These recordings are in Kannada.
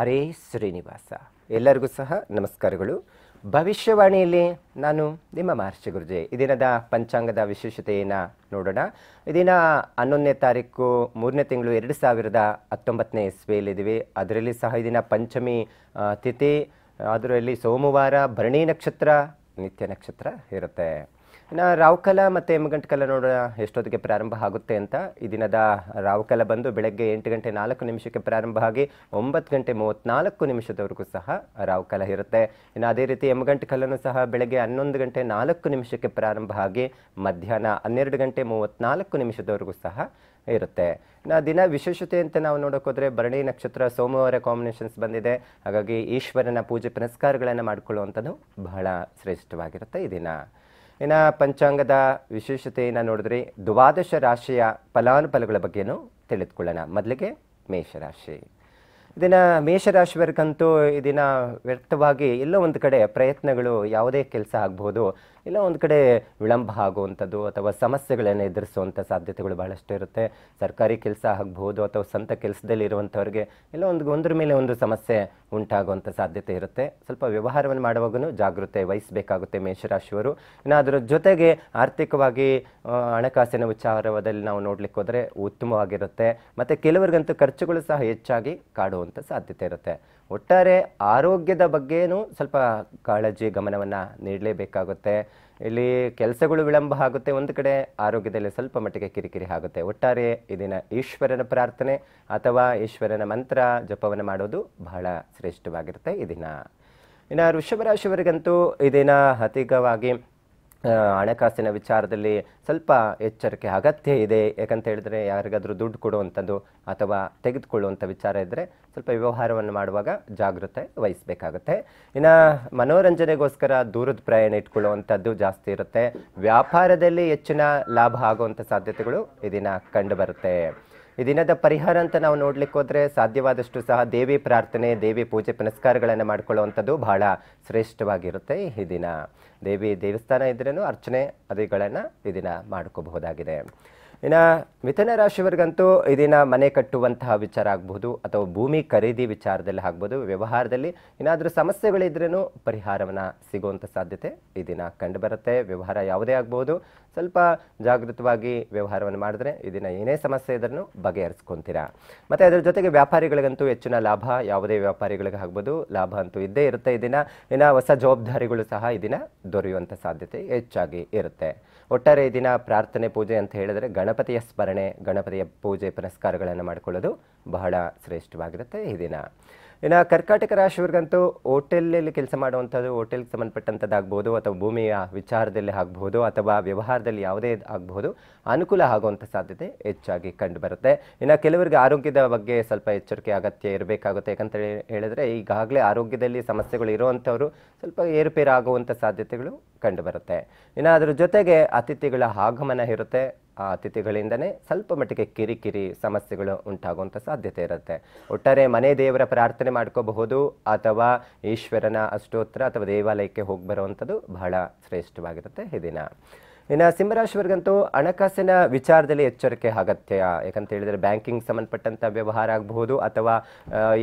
ಹರೇ ಶ್ರೀನಿವಾಸ ಎಲ್ಲರಿಗೂ ಸಹ ನಮಸ್ಕಾರಗಳು ಭವಿಷ್ಯವಾಣಿಯಲ್ಲಿ ನಾನು ನಿಮ್ಮ ಮಹರ್ಷಿ ಗುರುಜೆ ದಿನದ ಪಂಚಾಂಗದ ವಿಶೇಷತೆಯನ್ನು ನೋಡೋಣ ಇದಿನ ಹನ್ನೊಂದನೇ ತಾರೀಕು ಮೂರನೇ ತಿಂಗಳು ಎರಡು ಸಾವಿರದ ಹತ್ತೊಂಬತ್ತನೇ ಇಸ್ವಿಯಲ್ಲಿದ್ದೀವಿ ಅದರಲ್ಲಿ ಸಹ ದಿನ ಪಂಚಮಿ ತಿಥಿ ಅದರಲ್ಲಿ ಸೋಮವಾರ ಭರಣಿ ನಕ್ಷತ್ರ ನಿತ್ಯ ನಕ್ಷತ್ರ ಇರುತ್ತೆ ಇನ್ನು ರಾವುಕಲ ಮತ್ತು ಹೇಮಗಂಟಕಲ ನೋಡೋಣ ಎಷ್ಟೊತ್ತಿಗೆ ಪ್ರಾರಂಭ ಆಗುತ್ತೆ ಅಂತ ಈ ದಿನದ ರಾವುಕಲ ಬಂದು ಬೆಳಗ್ಗೆ ಎಂಟು ಗಂಟೆ ನಾಲ್ಕು ನಿಮಿಷಕ್ಕೆ ಪ್ರಾರಂಭ ಆಗಿ ಒಂಬತ್ತು ಗಂಟೆ ಮೂವತ್ತ್ನಾಲ್ಕು ನಿಮಿಷದವರೆಗೂ ಸಹ ರಾವುಕಲ ಇರುತ್ತೆ ಇನ್ನು ಅದೇ ರೀತಿ ಯಮಗಂಟಕಲನೂ ಸಹ ಬೆಳಗ್ಗೆ ಹನ್ನೊಂದು ಗಂಟೆ ನಾಲ್ಕು ನಿಮಿಷಕ್ಕೆ ಪ್ರಾರಂಭ ಆಗಿ ಮಧ್ಯಾಹ್ನ ಹನ್ನೆರಡು ಗಂಟೆ ಮೂವತ್ತ್ನಾಲ್ಕು ನಿಮಿಷದವರೆಗೂ ಸಹ ಇರುತ್ತೆ ನಾ ದಿನ ವಿಶೇಷತೆ ಅಂತ ನಾವು ನೋಡೋಕ್ಕೋದ್ರೆ ಭರಣಿ ನಕ್ಷತ್ರ ಸೋಮವಾರ ಕಾಂಬಿನೇಷನ್ಸ್ ಬಂದಿದೆ ಹಾಗಾಗಿ ಈಶ್ವರನ ಪೂಜೆ ಪುನಸ್ಕಾರಗಳನ್ನು ಮಾಡಿಕೊಳ್ಳುವಂಥದ್ದು ಬಹಳ ಶ್ರೇಷ್ಠವಾಗಿರುತ್ತೆ ಈ ದಿನ ಇನ್ನು ಪಂಚಾಂಗದ ವಿಶೇಷತೆಯನ್ನು ನೋಡಿದ್ರೆ ದ್ವಾದಶ ರಾಶಿಯ ಫಲಾನುಫಲಗಳ ಬಗ್ಗೆನೂ ತಿಳಿದುಕೊಳ್ಳೋಣ ಮೊದಲಿಗೆ ಮೇಷರಾಶಿ ಇದನ್ನು ಮೇಷರಾಶಿವರ್ಗಂತೂ ಇದನ್ನು ವ್ಯರ್ಥವಾಗಿ ಎಲ್ಲೋ ಒಂದು ಕಡೆ ಪ್ರಯತ್ನಗಳು ಯಾವುದೇ ಕೆಲಸ ಆಗ್ಬೋದು ಇಲ್ಲ ಒಂದು ಕಡೆ ವಿಳಂಬ ಆಗುವಂಥದ್ದು ಅಥವಾ ಸಮಸ್ಯೆಗಳನ್ನು ಎದುರಿಸುವಂಥ ಸಾಧ್ಯತೆಗಳು ಬಹಳಷ್ಟು ಇರುತ್ತೆ ಸರ್ಕಾರಿ ಕೆಲಸ ಆಗ್ಬೋದು ಅಥವಾ ಸ್ವಂತ ಕೆಲಸದಲ್ಲಿ ಇರುವಂಥವ್ರಿಗೆ ಇಲ್ಲ ಒಂದು ಒಂದ್ರ ಮೇಲೆ ಒಂದು ಸಮಸ್ಯೆ ಉಂಟಾಗುವಂಥ ಸಾಧ್ಯತೆ ಇರುತ್ತೆ ಸ್ವಲ್ಪ ವ್ಯವಹಾರವನ್ನು ಮಾಡುವಾಗೂ ಜಾಗೃತೆ ವಹಿಸಬೇಕಾಗುತ್ತೆ ಮೇಷರಾಶಿಯವರು ಇನ್ನು ಅದರ ಜೊತೆಗೆ ಆರ್ಥಿಕವಾಗಿ ಹಣಕಾಸಿನ ವಿಚಾರದಲ್ಲಿ ನಾವು ನೋಡ್ಲಿಕ್ಕೆ ಹೋದರೆ ಉತ್ತಮವಾಗಿರುತ್ತೆ ಮತ್ತು ಕೆಲವರಿಗಂತೂ ಖರ್ಚುಗಳು ಸಹ ಹೆಚ್ಚಾಗಿ ಕಾಡುವಂಥ ಸಾಧ್ಯತೆ ಇರುತ್ತೆ ಒಟ್ಟಾರೆ ಆರೋಗ್ಯದ ಬಗ್ಗೆನೂ ಸ್ವಲ್ಪ ಕಾಳಜಿ ಗಮನವನ್ನು ನೀಡಲೇಬೇಕಾಗುತ್ತೆ ಇಲ್ಲಿ ಕೆಲಸಗಳು ವಿಳಂಬ ಆಗುತ್ತೆ ಒಂದು ಕಡೆ ಆರೋಗ್ಯದಲ್ಲಿ ಸ್ವಲ್ಪ ಮಟ್ಟಿಗೆ ಕಿರಿಕಿರಿ ಆಗುತ್ತೆ ಒಟ್ಟಾರೆ ಇದನ್ನು ಈಶ್ವರನ ಪ್ರಾರ್ಥನೆ ಅಥವಾ ಈಶ್ವರನ ಮಂತ್ರ ಜಪವನ್ನು ಮಾಡೋದು ಬಹಳ ಶ್ರೇಷ್ಠವಾಗಿರುತ್ತೆ ಇದನ್ನು ಇನ್ನು ಈ ಇದನ್ನು ಅತೀಗವಾಗಿ ಹಣಕಾಸಿನ ವಿಚಾರದಲ್ಲಿ ಸ್ವಲ್ಪ ಎಚ್ಚರಿಕೆ ಅಗತ್ಯ ಇದೆ ಯಾಕಂತ ಹೇಳಿದ್ರೆ ಯಾರಿಗಾದರೂ ದುಡ್ಡು ಕೊಡುವಂಥದ್ದು ಅಥವಾ ತೆಗೆದುಕೊಳ್ಳುವಂಥ ವಿಚಾರ ಇದ್ದರೆ ಸ್ವಲ್ಪ ವ್ಯವಹಾರವನ್ನು ಮಾಡುವಾಗ ಜಾಗೃತೆ ವಹಿಸಬೇಕಾಗುತ್ತೆ ಇನ್ನು ಮನೋರಂಜನೆಗೋಸ್ಕರ ದೂರದ ಪ್ರಯಾಣ ಇಟ್ಕೊಳ್ಳುವಂಥದ್ದು ಜಾಸ್ತಿ ಇರುತ್ತೆ ವ್ಯಾಪಾರದಲ್ಲಿ ಹೆಚ್ಚಿನ ಲಾಭ ಆಗುವಂಥ ಸಾಧ್ಯತೆಗಳು ಇದನ್ನು ಕಂಡುಬರುತ್ತೆ ಈ ದಿನದ ಪರಿಹಾರ ಅಂತ ನಾವು ನೋಡ್ಲಿಕ್ಕೆ ಹೋದ್ರೆ ಸಾಧ್ಯವಾದಷ್ಟು ಸಹ ದೇವಿ ಪ್ರಾರ್ಥನೆ ದೇವಿ ಪೂಜೆ ಪುನಸ್ಕಾರಗಳನ್ನು ಮಾಡ್ಕೊಳ್ಳುವಂಥದ್ದು ಬಹಳ ಶ್ರೇಷ್ಠವಾಗಿರುತ್ತೆ ಈ ದಿನ ದೇವಿ ದೇವಸ್ಥಾನ ಇದ್ರೂ ಅರ್ಚನೆ ಅದಿಗಳನ್ನ ಈ ದಿನ ಮಾಡ್ಕೋಬಹುದಾಗಿದೆ ಇನ್ನು ಮಿಥುನ ಈ ದಿನ ಮನೆ ಕಟ್ಟುವಂತಹ ವಿಚಾರ ಆಗ್ಬೋದು ಅಥವಾ ಭೂಮಿ ಖರೀದಿ ವಿಚಾರದಲ್ಲಿ ಆಗ್ಬೋದು ವ್ಯವಹಾರದಲ್ಲಿ ಏನಾದರೂ ಸಮಸ್ಯೆಗಳಿದ್ರೂ ಪರಿಹಾರವನ್ನು ಸಿಗುವಂಥ ಸಾಧ್ಯತೆ ಈ ದಿನ ಕಂಡುಬರುತ್ತೆ ವ್ಯವಹಾರ ಯಾವುದೇ ಆಗ್ಬೋದು ಸ್ವಲ್ಪ ಜಾಗೃತವಾಗಿ ವ್ಯವಹಾರವನ್ನು ಮಾಡಿದ್ರೆ ಇದನ್ನು ಏನೇ ಸಮಸ್ಯೆ ಇದನ್ನು ಬಗೆಹರಿಸ್ಕೊಂತೀರಾ ಮತ್ತು ಅದರ ಜೊತೆಗೆ ವ್ಯಾಪಾರಿಗಳಿಗಂತೂ ಹೆಚ್ಚಿನ ಲಾಭ ಯಾವುದೇ ವ್ಯಾಪಾರಿಗಳಿಗೆ ಆಗ್ಬೋದು ಲಾಭ ಅಂತೂ ಇದ್ದೇ ಇರುತ್ತೆ ಇದನ್ನು ಇನ್ನು ಹೊಸ ಜವಾಬ್ದಾರಿಗಳು ಸಹ ಇದನ್ನು ದೊರೆಯುವಂಥ ಸಾಧ್ಯತೆ ಹೆಚ್ಚಾಗಿ ಇರುತ್ತೆ ಒಟ್ಟಾರೆ ದಿನ ಪ್ರಾರ್ಥನೆ ಪೂಜೆ ಅಂತ ಹೇಳಿದ್ರೆ ಗಣಪತಿಯ ಸ್ಮರಣೆ ಗಣಪತಿಯ ಪೂಜೆ ಪುನಸ್ಕಾರಗಳನ್ನು ಮಾಡಿಕೊಳ್ಳೋದು ಬಹಳ ಶ್ರೇಷ್ಠವಾಗಿರುತ್ತೆ ಈ ದಿನ ಇನ್ನು ಕರ್ಕಾಟಕ ರಾಶಿಯವ್ರಿಗಂತೂ ಹೋಟೆಲಲ್ಲಿ ಕೆಲಸ ಮಾಡುವಂಥದ್ದು ಹೋಟೆಲ್ಗೆ ಸಂಬಂಧಪಟ್ಟಂಥದ್ದಾಗ್ಬೋದು ಅಥವಾ ಭೂಮಿಯ ವಿಚಾರದಲ್ಲಿ ಆಗ್ಬೋದು ಅಥವಾ ವ್ಯವಹಾರದಲ್ಲಿ ಯಾವುದೇ ಆಗ್ಬೋದು ಅನುಕೂಲ ಆಗುವಂಥ ಸಾಧ್ಯತೆ ಹೆಚ್ಚಾಗಿ ಕಂಡುಬರುತ್ತೆ ಇನ್ನು ಕೆಲವರಿಗೆ ಆರೋಗ್ಯದ ಬಗ್ಗೆ ಸ್ವಲ್ಪ ಎಚ್ಚರಿಕೆ ಅಗತ್ಯ ಇರಬೇಕಾಗುತ್ತೆ ಯಾಕಂತೇಳಿ ಹೇಳಿದ್ರೆ ಈಗಾಗಲೇ ಆರೋಗ್ಯದಲ್ಲಿ ಸಮಸ್ಯೆಗಳು ಇರುವಂಥವ್ರು ಸ್ವಲ್ಪ ಏರುಪೇರು ಆಗುವಂಥ ಸಾಧ್ಯತೆಗಳು ಕಂಡುಬರುತ್ತೆ ಇನ್ನು ಅದರ ಜೊತೆಗೆ ಅತಿಥಿಗಳ ಆಗಮನ ಇರುತ್ತೆ ಆ ಅತಿಥಿಗಳಿಂದನೇ ಸ್ವಲ್ಪ ಮಟ್ಟಿಗೆ ಕಿರಿಕಿರಿ ಸಮಸ್ಯೆಗಳು ಉಂಟಾಗುವಂಥ ಸಾಧ್ಯತೆ ಇರುತ್ತೆ ಒಟ್ಟಾರೆ ಮನೆ ದೇವರ ಪ್ರಾರ್ಥನೆ ಮಾಡ್ಕೋಬಹುದು ಅಥವಾ ಈಶ್ವರನ ಅಷ್ಟೋತ್ತರ ಅಥವಾ ದೇವಾಲಯಕ್ಕೆ ಹೋಗಿ ಬರುವಂಥದ್ದು ಬಹಳ ಶ್ರೇಷ್ಠವಾಗಿರುತ್ತೆ ಈ ದಿನ ಇನ್ನು ಸಿಂಹರಾಶಿವರ್ಗಂತೂ ಹಣಕಾಸಿನ ವಿಚಾರದಲ್ಲಿ ಎಚ್ಚರಿಕೆ ಅಗತ್ಯ ಯಾಕಂತ ಹೇಳಿದರೆ ಬ್ಯಾಂಕಿಂಗ್ ಸಂಬಂಧಪಟ್ಟಂಥ ವ್ಯವಹಾರ ಆಗಬಹುದು ಅಥವಾ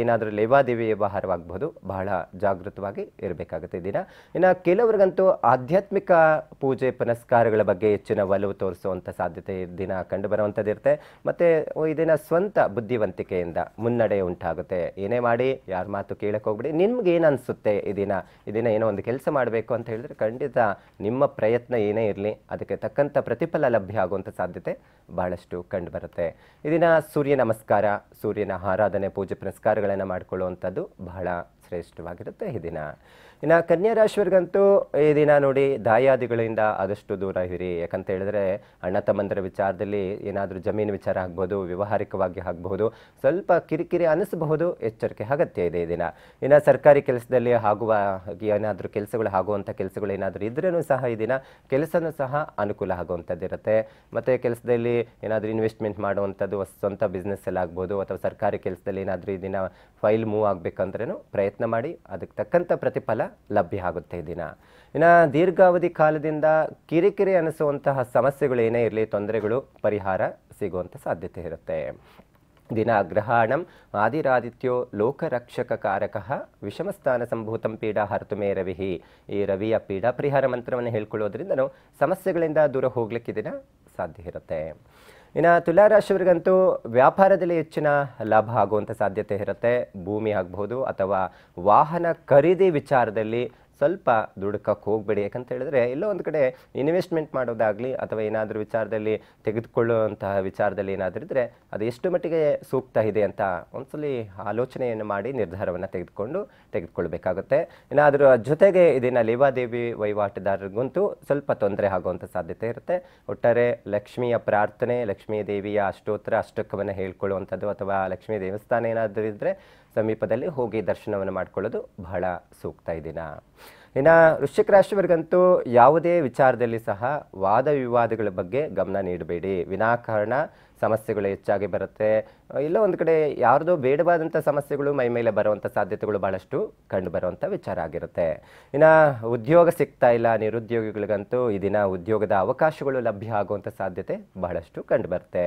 ಏನಾದರೂ ಲೇವಾದೇವಿ ವ್ಯವಹಾರವಾಗಬಹುದು ಬಹಳ ಜಾಗೃತವಾಗಿ ಇರಬೇಕಾಗುತ್ತೆ ದಿನ ಇನ್ನು ಕೆಲವರಿಗಂತೂ ಆಧ್ಯಾತ್ಮಿಕ ಪೂಜೆ ಪುನಸ್ಕಾರಗಳ ಬಗ್ಗೆ ಹೆಚ್ಚಿನ ಒಲವು ತೋರಿಸುವಂಥ ಸಾಧ್ಯತೆ ದಿನ ಕಂಡು ಬರುವಂಥದ್ದಿರುತ್ತೆ ಇರುತ್ತೆ ಮತ್ತು ಇದನ್ನು ಸ್ವಂತ ಬುದ್ಧಿವಂತಿಕೆಯಿಂದ ಮುನ್ನಡೆ ಉಂಟಾಗುತ್ತೆ ಏನೇ ಮಾಡಿ ಯಾರ ಮಾತು ಕೇಳಕ್ಕೆ ಹೋಗ್ಬಿಡಿ ನಿಮ್ಗೆ ಏನು ಅನಿಸುತ್ತೆ ಈ ದಿನ ಏನೋ ಒಂದು ಕೆಲಸ ಮಾಡಬೇಕು ಅಂತ ಹೇಳಿದ್ರೆ ಖಂಡಿತ ನಿಮ್ಮ ಪ್ರಯತ್ನ ಏನೇ ಇರಲಿ ಅದಕ್ಕೆ ತಕ್ಕಂಥ ಪ್ರತಿಫಲ ಲಭ್ಯ ಆಗುವಂಥ ಸಾಧ್ಯತೆ ಬಹಳಷ್ಟು ಕಂಡುಬರುತ್ತೆ ಇದನ್ನು ಸೂರ್ಯ ನಮಸ್ಕಾರ ಸೂರ್ಯನ ಆರಾಧನೆ ಪೂಜೆ ಪುನಸ್ಕಾರಗಳನ್ನು ಮಾಡಿಕೊಳ್ಳುವಂಥದ್ದು ಬಹಳ ಶ್ರೇಷ್ಠವಾಗಿರುತ್ತೆ ಈ ದಿನ ಇನ್ನು ಕನ್ಯಾ ಈ ದಿನ ನೋಡಿ ದಾಯಾದಿಗಳಿಂದ ಆದಷ್ಟು ದೂರ ಇರಿ ಯಾಕಂತ ಹೇಳಿದ್ರೆ ಅಣ್ಣ ತಮ್ಮಂದರ ವಿಚಾರದಲ್ಲಿ ಏನಾದರೂ ಜಮೀನು ವಿಚಾರ ಆಗ್ಬೋದು ವ್ಯವಹಾರಿಕವಾಗಿ ಆಗ್ಬಹುದು ಸ್ವಲ್ಪ ಕಿರಿಕಿರಿ ಅನಿಸಬಹುದು ಎಚ್ಚರಿಕೆ ಅಗತ್ಯ ಇದೆ ಈ ದಿನ ಇನ್ನು ಸರ್ಕಾರಿ ಕೆಲಸದಲ್ಲಿ ಆಗುವ ಏನಾದರೂ ಕೆಲಸಗಳು ಆಗುವಂಥ ಕೆಲಸಗಳು ಏನಾದರೂ ಇದ್ರೂ ಸಹ ಈ ದಿನ ಕೆಲಸನೂ ಸಹ ಅನುಕೂಲ ಆಗುವಂಥದ್ದಿರುತ್ತೆ ಮತ್ತು ಕೆಲಸದಲ್ಲಿ ಏನಾದರೂ ಇನ್ವೆಸ್ಟ್ಮೆಂಟ್ ಮಾಡುವಂಥದ್ದು ಸ್ವಂತ ಬಿಸ್ನೆಸ್ಸಲ್ಲಿ ಆಗ್ಬೋದು ಅಥವಾ ಸರ್ಕಾರಿ ಕೆಲಸದಲ್ಲಿ ಏನಾದರೂ ಈ ದಿನ ಫೈಲ್ ಮೂವ್ ಆಗಬೇಕಂದ್ರೂ ಪ್ರಯತ್ನ ಪ್ರಯತ್ನ ಮಾಡಿ ಅದಕ್ಕೆ ತಕ್ಕಂಥ ಪ್ರತಿಫಲ ಲಭ್ಯ ಆಗುತ್ತೆ ದಿನ ಇನ್ನು ದೀರ್ಘಾವಧಿ ಕಾಲದಿಂದ ಕಿರಿಕಿರಿ ಅನಿಸುವಂತಹ ಸಮಸ್ಯೆಗಳು ಏನೇ ಇರಲಿ ತೊಂದರೆಗಳು ಪರಿಹಾರ ಸಿಗುವಂಥ ಸಾಧ್ಯತೆ ಇರುತ್ತೆ ದಿನ ಗ್ರಹಾಣಂ ಆದಿರಾದಿತ್ಯೋ ಲೋಕರಕ್ಷಕ ಕಾರಕ ವಿಷಮಸ್ಥಾನ ಸಂಭೂತಂ ಪೀಡಾ ಹರತುಮೇ ಮೇ ರವಿಹಿ ಈ ರವಿಯ ಪೀಡಾ ಪರಿಹಾರ ಮಂತ್ರವನ್ನು ಹೇಳ್ಕೊಳ್ಳೋದ್ರಿಂದ ಸಮಸ್ಯೆಗಳಿಂದ ದೂರ ಹೋಗ್ಲಿಕ್ಕೆ ದಿನ ಸಾಧ್ಯ ಇರುತ್ತೆ ಇನ್ನು ತುಲಾರಾಶಿಯವರಿಗಂತೂ ವ್ಯಾಪಾರದಲ್ಲಿ ಹೆಚ್ಚಿನ ಲಾಭ ಆಗುವಂಥ ಸಾಧ್ಯತೆ ಇರುತ್ತೆ ಭೂಮಿ ಆಗ್ಬೋದು ಅಥವಾ ವಾಹನ ಖರೀದಿ ವಿಚಾರದಲ್ಲಿ ಸ್ವಲ್ಪ ದುಡುಕಕ್ಕೆ ಹೋಗಬೇಡಿ ಯಾಕಂತ ಹೇಳಿದ್ರೆ ಎಲ್ಲೋ ಒಂದು ಕಡೆ ಇನ್ವೆಸ್ಟ್ಮೆಂಟ್ ಮಾಡೋದಾಗಲಿ ಅಥವಾ ಏನಾದರೂ ವಿಚಾರದಲ್ಲಿ ತೆಗೆದುಕೊಳ್ಳುವಂತಹ ವಿಚಾರದಲ್ಲಿ ಏನಾದರೂ ಇದ್ದರೆ ಅದು ಎಷ್ಟು ಮಟ್ಟಿಗೆ ಸೂಕ್ತ ಇದೆ ಅಂತ ಒಂದ್ಸಲಿ ಆಲೋಚನೆಯನ್ನು ಮಾಡಿ ನಿರ್ಧಾರವನ್ನು ತೆಗೆದುಕೊಂಡು ತೆಗೆದುಕೊಳ್ಬೇಕಾಗುತ್ತೆ ಏನಾದರೂ ಜೊತೆಗೆ ಇದನ್ನು ಲೇವಾದೇವಿ ವಹಿವಾಟುದಾರರಿಗಂತೂ ಸ್ವಲ್ಪ ತೊಂದರೆ ಆಗುವಂಥ ಸಾಧ್ಯತೆ ಇರುತ್ತೆ ಒಟ್ಟಾರೆ ಲಕ್ಷ್ಮಿಯ ಪ್ರಾರ್ಥನೆ ಲಕ್ಷ್ಮೀ ದೇವಿಯ ಅಷ್ಟೋತ್ತರ ಅಷ್ಟಕ್ಕವನ್ನು ಹೇಳ್ಕೊಳ್ಳುವಂಥದ್ದು ಅಥವಾ ಲಕ್ಷ್ಮೀ ದೇವಸ್ಥಾನ ಏನಾದರೂ ಇದ್ದರೆ ಸಮೀಪದಲ್ಲಿ ಹೋಗಿ ದರ್ಶನವನ್ನು ಮಾಡಿಕೊಳ್ಳೋದು ಬಹಳ ಸೂಕ್ತ ಈ ದಿನ ಇನ್ನು ವೃಶ್ಚಿಕ ರಾಶಿಯವರಿಗಂತೂ ಯಾವುದೇ ವಿಚಾರದಲ್ಲಿ ಸಹ ವಾದ ವಿವಾದಗಳ ಬಗ್ಗೆ ಗಮನ ನೀಡಬೇಡಿ ವಿನಾಕಾರಣ ಸಮಸ್ಯೆಗಳು ಹೆಚ್ಚಾಗಿ ಬರುತ್ತೆ ಇಲ್ಲ ಒಂದು ಕಡೆ ಯಾರ್ದೋ ಬೇಡವಾದಂಥ ಸಮಸ್ಯೆಗಳು ಮೈ ಮೇಲೆ ಬರುವಂಥ ಸಾಧ್ಯತೆಗಳು ಭಾಳಷ್ಟು ಕಂಡು ಬರುವಂಥ ವಿಚಾರ ಆಗಿರುತ್ತೆ ಇನ್ನು ಉದ್ಯೋಗ ಸಿಗ್ತಾ ಇಲ್ಲ ನಿರುದ್ಯೋಗಿಗಳಿಗಂತೂ ಈ ದಿನ ಉದ್ಯೋಗದ ಅವಕಾಶಗಳು ಲಭ್ಯ ಆಗುವಂಥ ಸಾಧ್ಯತೆ ಬಹಳಷ್ಟು ಕಂಡು ಬರುತ್ತೆ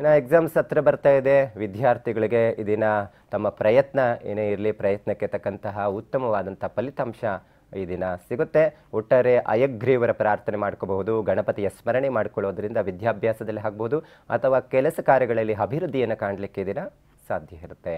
ಇನ್ನು ಎಕ್ಸಾಮ್ಸ್ ಹತ್ರ ಬರ್ತಾ ಇದೆ ವಿದ್ಯಾರ್ಥಿಗಳಿಗೆ ಇದನ್ನ ತಮ್ಮ ಪ್ರಯತ್ನ ಏನೇ ಇರಲಿ ಪ್ರಯತ್ನಕ್ಕೆ ತಕ್ಕಂತಹ ಉತ್ತಮವಾದಂಥ ಫಲಿತಾಂಶ ಈ ದಿನ ಸಿಗುತ್ತೆ ಒಟ್ಟಾರೆ ಅಯಗ್ರೀವರ ಪ್ರಾರ್ಥನೆ ಮಾಡ್ಕೋಬಹುದು ಗಣಪತಿಯ ಸ್ಮರಣೆ ಮಾಡ್ಕೊಳ್ಳೋದರಿಂದ ವಿದ್ಯಾಭ್ಯಾಸದಲ್ಲಿ ಆಗ್ಬೋದು ಅಥವಾ ಕೆಲಸ ಕಾರ್ಯಗಳಲ್ಲಿ ಅಭಿವೃದ್ಧಿಯನ್ನು ಕಾಣಲಿಕ್ಕೆ ದಿನ ಸಾಧ್ಯ ಇರುತ್ತೆ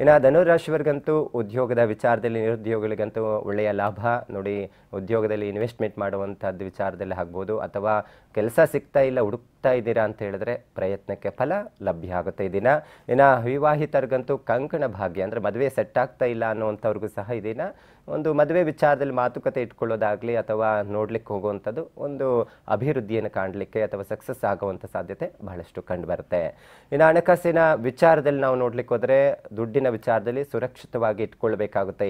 ಇನ್ನು ರಾಶಿಯವರಿಗಂತೂ ಉದ್ಯೋಗದ ವಿಚಾರದಲ್ಲಿ ನಿರುದ್ಯೋಗಿಗಳಿಗಂತೂ ಒಳ್ಳೆಯ ಲಾಭ ನೋಡಿ ಉದ್ಯೋಗದಲ್ಲಿ ಇನ್ವೆಸ್ಟ್ಮೆಂಟ್ ಮಾಡುವಂಥದ್ದು ವಿಚಾರದಲ್ಲಿ ಆಗ್ಬೋದು ಅಥವಾ ಕೆಲಸ ಸಿಗ್ತಾ ಇಲ್ಲ ಹುಡುಕ್ತಾ ಇದ್ದೀರಾ ಅಂತ ಹೇಳಿದ್ರೆ ಪ್ರಯತ್ನಕ್ಕೆ ಫಲ ಲಭ್ಯ ಆಗುತ್ತೆ ಇದನ್ನ ಇನ್ನು ವಿವಾಹಿತರಿಗಂತೂ ಕಂಕಣ ಭಾಗ್ಯ ಅಂದರೆ ಮದುವೆ ಸೆಟ್ ಆಗ್ತಾ ಇಲ್ಲ ಅನ್ನುವಂಥವ್ರಿಗೂ ಸಹ ಇದನ್ನು ಒಂದು ಮದುವೆ ವಿಚಾರದಲ್ಲಿ ಮಾತುಕತೆ ಇಟ್ಕೊಳ್ಳೋದಾಗಲಿ ಅಥವಾ ನೋಡ್ಲಿಕ್ಕೆ ಹೋಗುವಂಥದ್ದು ಒಂದು ಅಭಿವೃದ್ಧಿಯನ್ನು ಕಾಣಲಿಕ್ಕೆ ಅಥವಾ ಸಕ್ಸಸ್ ಆಗುವಂಥ ಸಾಧ್ಯತೆ ಬಹಳಷ್ಟು ಕಂಡುಬರುತ್ತೆ ಇನ್ನು ಹಣಕಾಸಿನ ವಿಚಾರದಲ್ಲಿ ನಾವು ನೋಡ್ಲಿಕ್ಕೆ ಹೋದರೆ ದುಡ್ಡಿನ ವಿಚಾರದಲ್ಲಿ ಸುರಕ್ಷಿತವಾಗಿ ಇಟ್ಕೊಳ್ಬೇಕಾಗುತ್ತೆ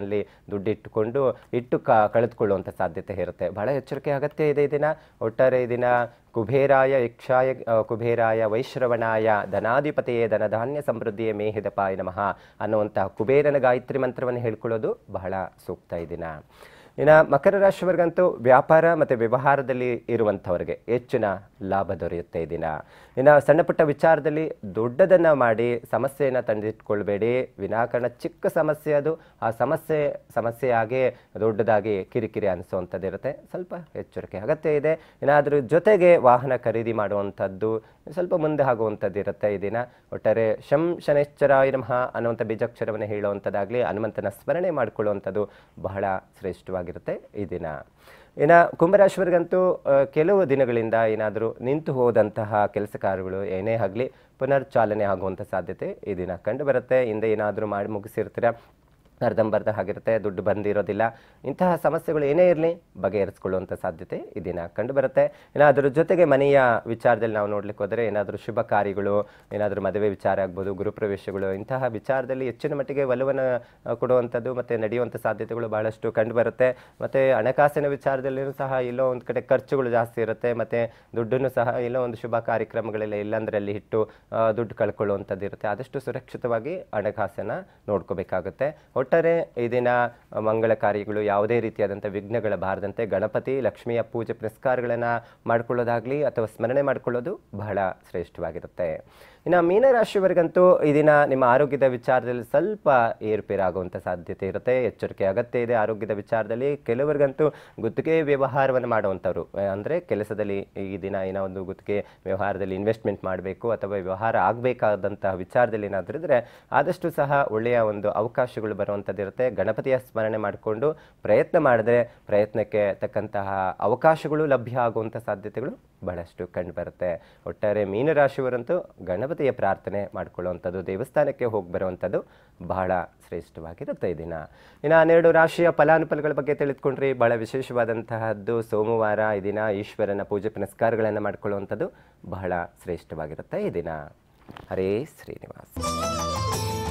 ಅಲ್ಲಿ ದುಡ್ಡು ಇಟ್ಟುಕೊಂಡು ಇಟ್ಟು ಕಳೆದುಕೊಳ್ಳುವಂಥ ಸಾಧ್ಯತೆ ಇರುತ್ತೆ ಬಹಳ ಎಚ್ಚರಿಕೆ ಅಗತ್ಯ ಇದೆ ಇದನ್ನು ಒಟ್ಟಾರೆ ಇದನ್ನು ಕುಬೇರಾಯ ಯಕ್ಷಾಯ ಕುಬೇರಾಯ ವೈಶ್ರವಣಾಯ ಧನಾಧಿಪತಿಯೇ ಧನಧಾನ್ಯ ಸಮೃದ್ಧಿಯ ಮೇಹಿದಪಾಯ ನಮಃ ಅನ್ನುವಂತಹ ಕುಬೇರನ ಗಾಯತ್ರಿ ಮಂತ್ರವನ್ನು ಹೇಳ್ಕೊಳ್ಳೋದು ಬಹಳ ಸೂಕ್ತ ಈ ದಿನ ಇನ್ನು ಮಕರ ರಾಶಿವರ್ಗಂತೂ ವ್ಯಾಪಾರ ಮತ್ತು ವ್ಯವಹಾರದಲ್ಲಿ ಇರುವಂಥವ್ರಿಗೆ ಹೆಚ್ಚಿನ ಲಾಭ ದೊರೆಯುತ್ತೆ ಈ ದಿನ ಇನ್ನು ಸಣ್ಣ ಪುಟ್ಟ ವಿಚಾರದಲ್ಲಿ ದೊಡ್ಡದನ್ನು ಮಾಡಿ ಸಮಸ್ಯೆಯನ್ನು ತಂದಿಟ್ಕೊಳ್ಬೇಡಿ ವಿನಾಕಾರಣ ಚಿಕ್ಕ ಸಮಸ್ಯೆ ಅದು ಆ ಸಮಸ್ಯೆ ಸಮಸ್ಯೆಯಾಗಿ ದೊಡ್ಡದಾಗಿ ಕಿರಿಕಿರಿ ಅನಿಸುವಂಥದ್ದಿರುತ್ತೆ ಸ್ವಲ್ಪ ಎಚ್ಚರಿಕೆ ಅಗತ್ಯ ಇದೆ ಏನಾದರೂ ಜೊತೆಗೆ ವಾಹನ ಖರೀದಿ ಮಾಡುವಂಥದ್ದು ಸ್ವಲ್ಪ ಮುಂದೆ ಆಗುವಂಥದ್ದು ಇರುತ್ತೆ ಈ ದಿನ ಒಟ್ಟಾರೆ ಶಂ ಶನೇಶ್ವರಾಯ ನಮಃ ಅನ್ನುವಂಥ ಬೀಜಾಕ್ಷರವನ್ನು ಹೇಳುವಂಥದ್ದಾಗಲಿ ಹನುಮಂತನ ಸ್ಮರಣೆ ಮಾಡಿಕೊಳ್ಳುವಂಥದ್ದು ಬಹಳ ಶ್ರೇಷ್ಠವಾಗಿ ಆಗಿರುತ್ತೆ ಈ ದಿನ ಇನ್ನು ಕುಂಭರಾಶಿವರಿಗಂತೂ ಕೆಲವು ದಿನಗಳಿಂದ ಏನಾದರೂ ನಿಂತು ಹೋದಂತಹ ಕೆಲಸ ಕಾರ್ಯಗಳು ಏನೇ ಆಗಲಿ ಪುನರ್ ಚಾಲನೆ ಆಗುವಂಥ ಸಾಧ್ಯತೆ ಈ ದಿನ ಕಂಡು ಬರುತ್ತೆ ಹಿಂದೆ ಏನಾದರೂ ಮಾಡಿ ಮುಗಿಸಿರ್ತೀರಾ ಅರ್ಧಂಬರ್ಧ ಆಗಿರುತ್ತೆ ದುಡ್ಡು ಬಂದಿರೋದಿಲ್ಲ ಇಂತಹ ಸಮಸ್ಯೆಗಳು ಏನೇ ಇರಲಿ ಬಗೆಹರಿಸ್ಕೊಳ್ಳುವಂಥ ಸಾಧ್ಯತೆ ಈ ಕಂಡುಬರುತ್ತೆ ಕಂಡು ಜೊತೆಗೆ ಮನೆಯ ವಿಚಾರದಲ್ಲಿ ನಾವು ನೋಡ್ಲಿಕ್ಕೆ ಹೋದರೆ ಏನಾದರೂ ಶುಭ ಕಾರ್ಯಗಳು ಏನಾದರೂ ಮದುವೆ ವಿಚಾರ ಆಗ್ಬೋದು ಗೃಹಪ್ರವೇಶಗಳು ಇಂತಹ ವಿಚಾರದಲ್ಲಿ ಹೆಚ್ಚಿನ ಮಟ್ಟಿಗೆ ಒಲವನ್ನು ಕೊಡುವಂಥದ್ದು ಮತ್ತು ನಡೆಯುವಂಥ ಸಾಧ್ಯತೆಗಳು ಬಹಳಷ್ಟು ಕಂಡುಬರುತ್ತೆ ಮತ್ತು ಹಣಕಾಸಿನ ವಿಚಾರದಲ್ಲಿಯೂ ಸಹ ಎಲ್ಲೋ ಒಂದು ಕಡೆ ಖರ್ಚುಗಳು ಜಾಸ್ತಿ ಇರುತ್ತೆ ಮತ್ತು ದುಡ್ಡನ್ನು ಸಹ ಎಲ್ಲೋ ಒಂದು ಶುಭ ಕಾರ್ಯಕ್ರಮಗಳೆಲ್ಲ ಅಲ್ಲಿ ಇಟ್ಟು ದುಡ್ಡು ಕಳ್ಕೊಳ್ಳುವಂಥದ್ದು ಇರುತ್ತೆ ಆದಷ್ಟು ಸುರಕ್ಷಿತವಾಗಿ ಹಣಕಾಸನ್ನು ನೋಡ್ಕೋಬೇಕಾಗುತ್ತೆ ಒಟ್ಟಾರೆ ಈ ದಿನ ಮಂಗಳ ಕಾರ್ಯಗಳು ಯಾವುದೇ ರೀತಿಯಾದಂಥ ವಿಘ್ನಗಳ ಬಾರದಂತೆ ಗಣಪತಿ ಲಕ್ಷ್ಮಿಯ ಪೂಜೆ ಪುನಸ್ಕಾರಗಳನ್ನು ಮಾಡಿಕೊಳ್ಳೋದಾಗಲಿ ಅಥವಾ ಸ್ಮರಣೆ ಮಾಡಿಕೊಳ್ಳೋದು ಬಹಳ ಶ್ರೇಷ್ಠವಾಗಿರುತ್ತೆ ಇನ್ನು ಮೀನರಾಶಿಯವರಿಗಂತೂ ಈ ದಿನ ನಿಮ್ಮ ಆರೋಗ್ಯದ ವಿಚಾರದಲ್ಲಿ ಸ್ವಲ್ಪ ಏರುಪೇರಾಗುವಂಥ ಸಾಧ್ಯತೆ ಇರುತ್ತೆ ಎಚ್ಚರಿಕೆ ಅಗತ್ಯ ಇದೆ ಆರೋಗ್ಯದ ವಿಚಾರದಲ್ಲಿ ಕೆಲವರಿಗಂತೂ ಗುತ್ತಿಗೆ ವ್ಯವಹಾರವನ್ನು ಮಾಡುವಂಥವ್ರು ಅಂದರೆ ಕೆಲಸದಲ್ಲಿ ಈ ದಿನ ಏನೋ ಒಂದು ಗುತ್ತಿಗೆ ವ್ಯವಹಾರದಲ್ಲಿ ಇನ್ವೆಸ್ಟ್ಮೆಂಟ್ ಮಾಡಬೇಕು ಅಥವಾ ವ್ಯವಹಾರ ಆಗಬೇಕಾದಂತಹ ವಿಚಾರದಲ್ಲಿ ಏನಾದರೂ ಇದ್ದರೆ ಆದಷ್ಟು ಸಹ ಒಳ್ಳೆಯ ಒಂದು ಅವಕಾಶಗಳು ಬರುವಂಥ ಅನ್ನುವಂಥದ್ದು ಗಣಪತಿಯ ಸ್ಮರಣೆ ಮಾಡಿಕೊಂಡು ಪ್ರಯತ್ನ ಮಾಡಿದ್ರೆ ಪ್ರಯತ್ನಕ್ಕೆ ತಕ್ಕಂತಹ ಅವಕಾಶಗಳು ಲಭ್ಯ ಆಗುವಂಥ ಸಾಧ್ಯತೆಗಳು ಬಹಳಷ್ಟು ಕಂಡುಬರುತ್ತೆ ಒಟ್ಟಾರೆ ಮೀನರಾಶಿಯವರಂತೂ ಗಣಪತಿಯ ಪ್ರಾರ್ಥನೆ ಮಾಡಿಕೊಳ್ಳುವಂಥದ್ದು ದೇವಸ್ಥಾನಕ್ಕೆ ಹೋಗಿ ಬರುವಂಥದ್ದು ಬಹಳ ಶ್ರೇಷ್ಠವಾಗಿರುತ್ತೆ ಈ ದಿನ ಇನ್ನು ಹನ್ನೆರಡು ರಾಶಿಯ ಫಲಾನುಫಲಗಳ ಬಗ್ಗೆ ತಿಳಿದುಕೊಂಡ್ರಿ ಬಹಳ ವಿಶೇಷವಾದಂತಹದ್ದು ಸೋಮವಾರ ಈ ದಿನ ಈಶ್ವರನ ಪೂಜೆ ಪುನಸ್ಕಾರಗಳನ್ನು ಮಾಡಿಕೊಳ್ಳುವಂಥದ್ದು ಬಹಳ ಶ್ರೇಷ್ಠವಾಗಿರುತ್ತೆ ಈ ದಿನ ಹರೇ ಶ್ರೀನಿವಾಸ